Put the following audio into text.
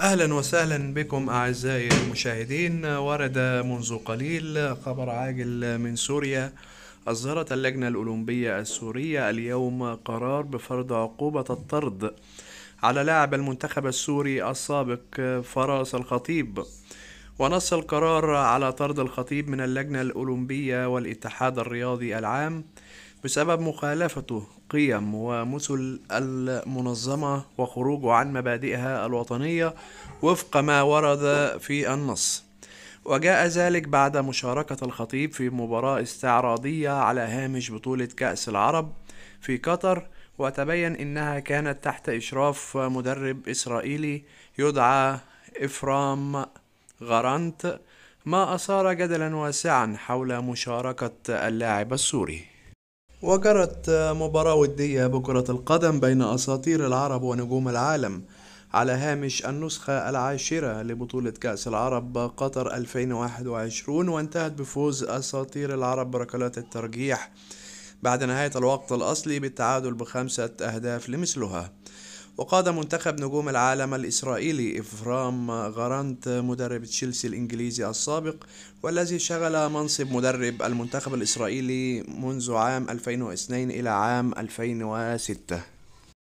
اهلا وسهلا بكم اعزائي المشاهدين ورد منذ قليل خبر عاجل من سوريا أصدرت اللجنة الأولمبية السورية اليوم قرار بفرض عقوبة الطرد على لاعب المنتخب السوري السابق فراس الخطيب ونص القرار على طرد الخطيب من اللجنة الأولمبية والاتحاد الرياضي العام بسبب مخالفته قيم ومثل المنظمة وخروجه عن مبادئها الوطنية وفق ما ورد في النص وجاء ذلك بعد مشاركة الخطيب في مباراة استعراضية على هامش بطولة كأس العرب في قطر وتبين إنها كانت تحت إشراف مدرب إسرائيلي يدعى إفرام غرانت ما أثار جدلا واسعا حول مشاركة اللاعب السوري وجرت مباراة ودية بكرة القدم بين أساطير العرب ونجوم العالم على هامش النسخة العاشرة لبطولة كأس العرب قطر 2021 وانتهت بفوز أساطير العرب بركلات الترجيح بعد نهاية الوقت الأصلي بالتعادل بخمسة أهداف لمثلها وقاد منتخب نجوم العالم الإسرائيلي إفرام غرانت مدرب تشيلسي الإنجليزي السابق والذي شغل منصب مدرب المنتخب الإسرائيلي منذ عام 2002 إلى عام 2006